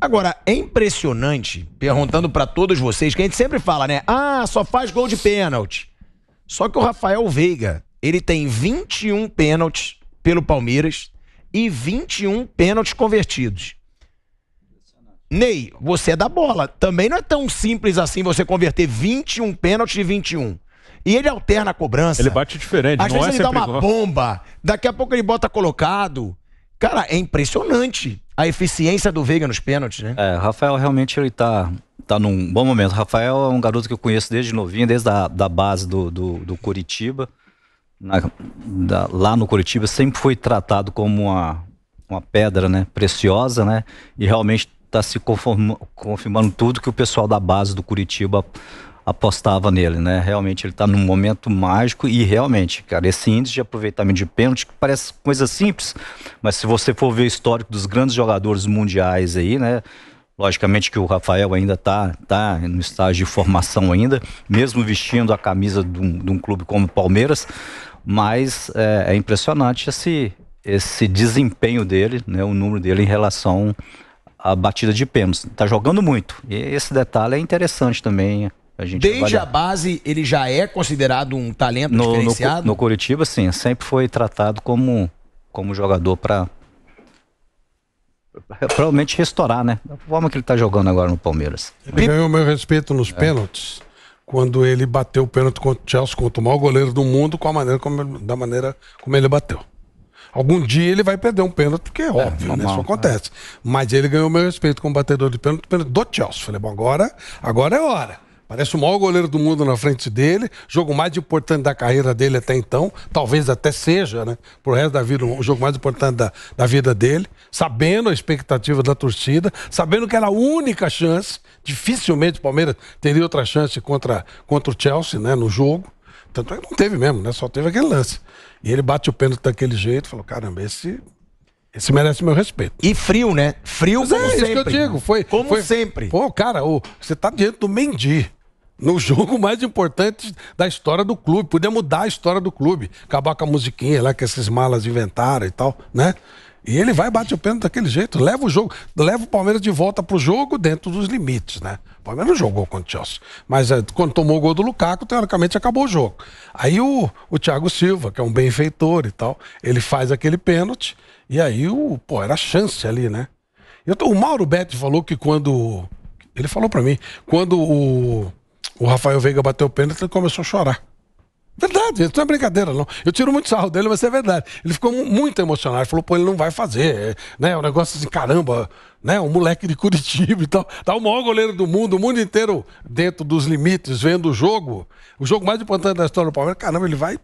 Agora, é impressionante, perguntando para todos vocês, que a gente sempre fala, né? Ah, só faz gol de pênalti. Só que o Rafael Veiga, ele tem 21 pênaltis pelo Palmeiras e 21 pênaltis convertidos. Ney, você é da bola. Também não é tão simples assim você converter 21 pênaltis e 21. E ele alterna a cobrança. Ele bate diferente, Às não vezes é ele dá uma igual. bomba, daqui a pouco ele bota colocado. Cara, é impressionante a eficiência do Veiga nos pênaltis, né? É, o Rafael realmente ele tá, tá num bom momento. O Rafael é um garoto que eu conheço desde novinho, desde a da base do, do, do Curitiba. Na, da, lá no Curitiba sempre foi tratado como uma, uma pedra né, preciosa, né? E realmente está se confirmando tudo que o pessoal da base do Curitiba apostava nele, né? Realmente ele está num momento mágico e realmente, cara, esse índice de aproveitamento de pênalti que parece coisa simples, mas se você for ver o histórico dos grandes jogadores mundiais aí, né? Logicamente que o Rafael ainda está tá no estágio de formação ainda, mesmo vestindo a camisa de um, de um clube como o Palmeiras, mas é, é, impressionante esse, esse desempenho dele, né? O número dele em relação à batida de pênalti. tá jogando muito. E esse detalhe é interessante também a gente Desde a base, ele já é considerado um talento no, diferenciado? No, no Curitiba, sim. Sempre foi tratado como, como jogador para provavelmente restaurar, né? Da forma que ele está jogando agora no Palmeiras. Ele ganhou meu respeito nos é. pênaltis, quando ele bateu o pênalti contra o Chelsea, contra o maior goleiro do mundo, com a maneira como, da maneira como ele bateu. Algum dia ele vai perder um pênalti, porque é, é óbvio, é, né? Isso acontece. É. Mas ele ganhou meu respeito como batedor de pênalti, pênalti do Chelsea. Falei, bom, agora, agora é hora. Parece o maior goleiro do mundo na frente dele, jogo mais importante da carreira dele até então, talvez até seja, né? Pro resto da vida, o jogo mais importante da, da vida dele, sabendo a expectativa da torcida, sabendo que era a única chance, dificilmente o Palmeiras teria outra chance contra, contra o Chelsea, né? No jogo. Tanto é que não teve mesmo, né? Só teve aquele lance. E ele bate o pênalti daquele jeito, falou: caramba, esse esse merece meu respeito. E frio, né? Frio Mas é, como é, sempre. É isso que eu digo. Foi, como foi... sempre. Pô, cara, o você tá diante do Mendy. No jogo mais importante da história do clube. Podia mudar a história do clube. Acabar com a musiquinha lá que esses malas inventaram e tal, né? E ele vai bate o pênalti daquele jeito, leva o jogo, leva o Palmeiras de volta pro jogo dentro dos limites, né? O Palmeiras não jogou contra o Chelsea, mas é, quando tomou o gol do Lukaku, teoricamente acabou o jogo. Aí o, o Thiago Silva, que é um benfeitor e tal, ele faz aquele pênalti e aí o, pô, era chance ali, né? Eu, o Mauro Betti falou que quando ele falou para mim, quando o o Rafael Veiga bateu o pênalti e começou a chorar. Verdade, isso não é brincadeira, não. Eu tiro muito sarro dele, mas é verdade. Ele ficou muito emocionado, falou, pô, ele não vai fazer, né? O um negócio assim, caramba, né? Um moleque de Curitiba e tal. Tá o maior goleiro do mundo, o mundo inteiro dentro dos limites, vendo o jogo. O jogo mais importante da história do Palmeiras, caramba, ele vai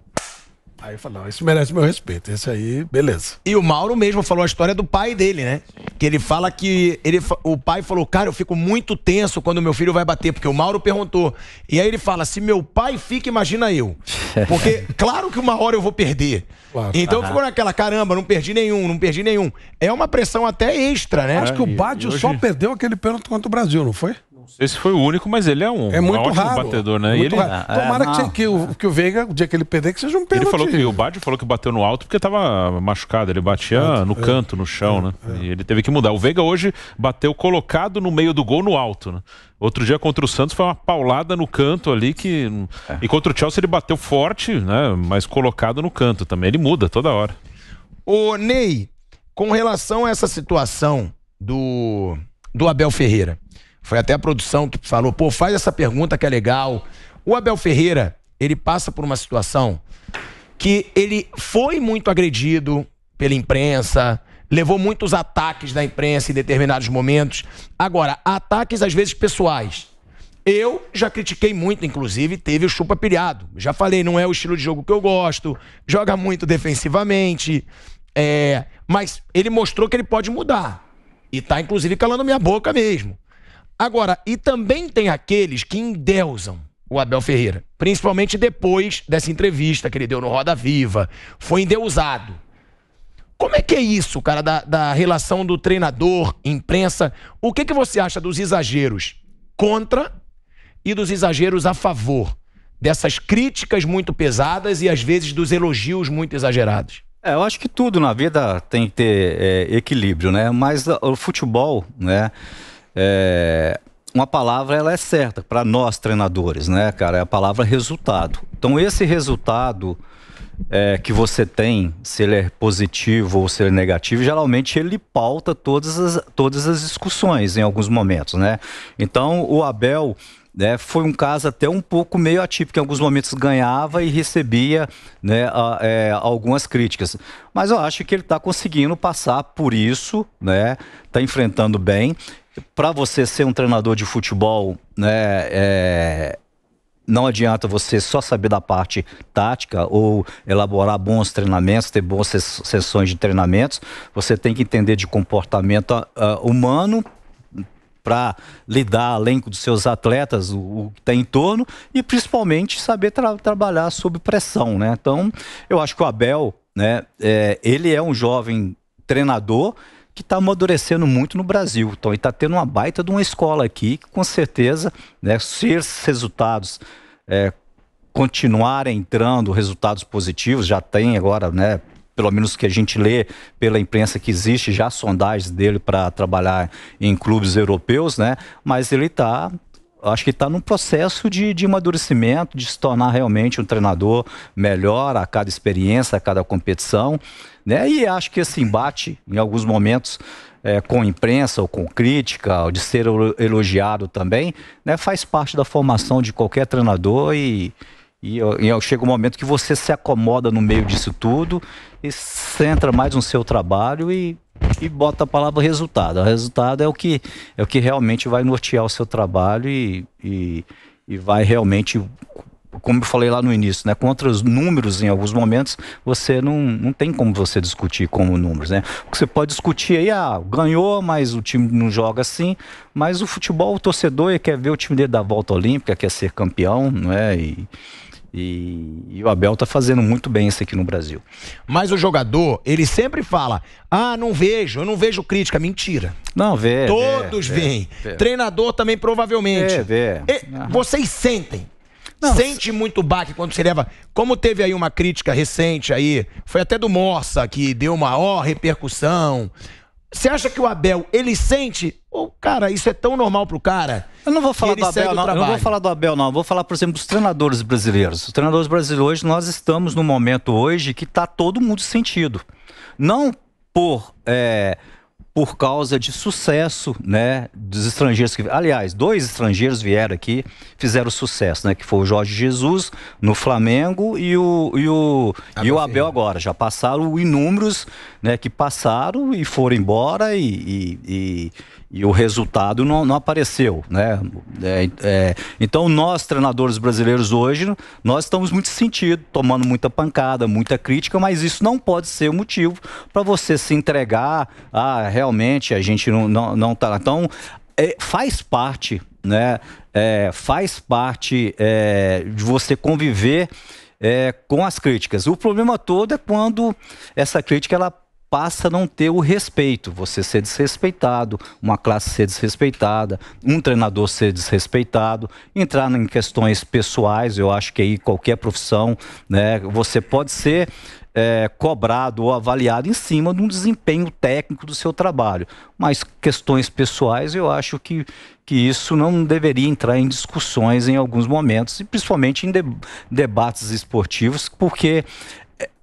Aí eu falei, não, isso merece meu respeito. Esse aí, beleza. E o Mauro mesmo falou a história do pai dele, né? Que ele fala que ele, o pai falou, cara, eu fico muito tenso quando meu filho vai bater, porque o Mauro perguntou. E aí ele fala, se meu pai fica, imagina eu. Porque, claro que uma hora eu vou perder. Claro. Então uhum. ficou naquela, caramba, não perdi nenhum, não perdi nenhum. É uma pressão até extra, né? Acho que o Bádio hoje... só perdeu aquele pênalti contra o Brasil, não foi? esse foi o único, mas ele é um, é muito um ótimo raro, batedor, né? Muito ele... raro. Ah, Tomara é, que, que, o, que o Veiga, o dia que ele perder, que seja um pênalti. Ele falou que o Bádio falou que bateu no alto porque estava machucado. Ele batia é, no canto, no chão, é, né? É. E ele teve que mudar. O Veiga hoje bateu colocado no meio do gol no alto, né? Outro dia contra o Santos foi uma paulada no canto ali que. É. E contra o Chelsea ele bateu forte, né? Mas colocado no canto também. Ele muda toda hora. Ô, Ney, com relação a essa situação do, do Abel Ferreira, foi até a produção que falou, pô, faz essa pergunta que é legal. O Abel Ferreira, ele passa por uma situação que ele foi muito agredido pela imprensa, levou muitos ataques da imprensa em determinados momentos. Agora, ataques às vezes pessoais. Eu já critiquei muito, inclusive, teve o chupa pilhado. Já falei, não é o estilo de jogo que eu gosto, joga muito defensivamente, é... mas ele mostrou que ele pode mudar. E tá, inclusive, calando minha boca mesmo. Agora, e também tem aqueles que endeusam o Abel Ferreira, principalmente depois dessa entrevista que ele deu no Roda Viva. Foi endeusado. Como é que é isso, cara, da, da relação do treinador, imprensa? O que, que você acha dos exageros contra e dos exageros a favor? Dessas críticas muito pesadas e às vezes dos elogios muito exagerados. É, eu acho que tudo na vida tem que ter é, equilíbrio, né? Mas o futebol, né? é, uma palavra ela é certa para nós treinadores, né, cara? É a palavra resultado. Então esse resultado é, que você tem, se ele é positivo ou se ele é negativo, geralmente ele pauta todas as, todas as discussões em alguns momentos, né? Então o Abel né, foi um caso até um pouco meio atípico, em alguns momentos ganhava e recebia né, a, é, algumas críticas. Mas eu acho que ele está conseguindo passar por isso, está né, tá enfrentando bem. Para você ser um treinador de futebol, né, é, não adianta você só saber da parte tática ou elaborar bons treinamentos, ter boas sessões de treinamentos. Você tem que entender de comportamento uh, humano para lidar além dos seus atletas, o, o que está em torno, e principalmente saber tra trabalhar sob pressão. Né? Então, eu acho que o Abel, né, é, ele é um jovem treinador que está amadurecendo muito no Brasil. Então, ele está tendo uma baita de uma escola aqui, que com certeza, né, se esses resultados é, continuarem entrando resultados positivos, já tem agora, né, pelo menos que a gente lê pela imprensa que existe já sondagens dele para trabalhar em clubes europeus, né? Mas ele está acho que está num processo de, de amadurecimento, de se tornar realmente um treinador melhor a cada experiência, a cada competição. Né? E acho que esse assim, embate, em alguns momentos, é, com imprensa ou com crítica, ou de ser elogiado também, né, faz parte da formação de qualquer treinador e, e, e chega um momento que você se acomoda no meio disso tudo e centra mais no seu trabalho e, e bota a palavra resultado. O resultado é o que, é o que realmente vai nortear o seu trabalho e, e, e vai realmente como eu falei lá no início, né? Contra os números, em alguns momentos, você não, não tem como você discutir como números, né? O que você pode discutir aí, ah, ganhou, mas o time não joga assim. Mas o futebol, o torcedor, quer ver o time dele dar volta olímpica, quer ser campeão, não é? E, e, e, o Abel tá fazendo muito bem isso aqui no Brasil. Mas o jogador, ele sempre fala: ah, não vejo, eu não vejo crítica. Mentira. Não, vê. Todos vêm. Treinador também, provavelmente. Vê, vê. E, vocês sentem. Não, Sente muito baque quando você leva. Como teve aí uma crítica recente aí, foi até do Morsa que deu maior repercussão. Você acha que o Abel, ele sente? Oh, cara, isso é tão normal pro cara. Eu não vou falar do Abel, não. Eu não vou falar do Abel, não. Eu vou falar, por exemplo, dos treinadores brasileiros. Os treinadores brasileiros, hoje, nós estamos num momento hoje que tá todo mundo sentido. Não por. É por causa de sucesso, né, dos estrangeiros que, aliás, dois estrangeiros vieram aqui, fizeram sucesso, né, que foi o Jorge Jesus no Flamengo e o e o, Abel, e o Abel agora, já passaram inúmeros, né, que passaram e foram embora e, e, e e o resultado não, não apareceu, né? É, é, então nós treinadores brasileiros hoje nós estamos muito sentido, tomando muita pancada, muita crítica, mas isso não pode ser o motivo para você se entregar. Ah, realmente a gente não não, está Então é, faz parte, né? É, faz parte é, de você conviver é, com as críticas. O problema todo é quando essa crítica ela passa a não ter o respeito. Você ser desrespeitado, uma classe ser desrespeitada, um treinador ser desrespeitado, entrar em questões pessoais, eu acho que aí qualquer profissão, né, você pode ser é, cobrado ou avaliado em cima de um desempenho técnico do seu trabalho. Mas questões pessoais, eu acho que, que isso não deveria entrar em discussões em alguns momentos, e principalmente em de, debates esportivos, porque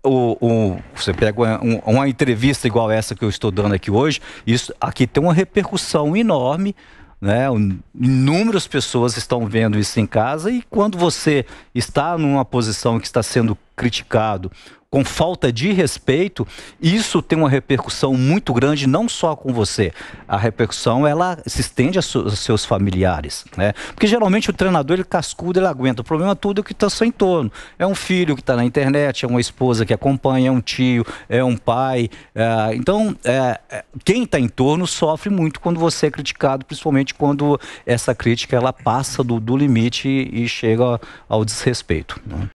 o, o, você pega uma entrevista igual essa que eu estou dando aqui hoje, isso aqui tem uma repercussão enorme. Né? Inúmeras pessoas estão vendo isso em casa, e quando você está numa posição que está sendo criticado, com falta de respeito, isso tem uma repercussão muito grande, não só com você. A repercussão ela se estende a aos seus familiares, né? Porque geralmente o treinador ele cascuda, ele aguenta. O problema é tudo que está seu entorno. É um filho que está na internet, é uma esposa que acompanha, é um tio, é um pai. É, então, é, é quem está em torno sofre muito quando você é criticado, principalmente quando essa crítica ela passa do, do limite e, e chega ao desrespeito. Né?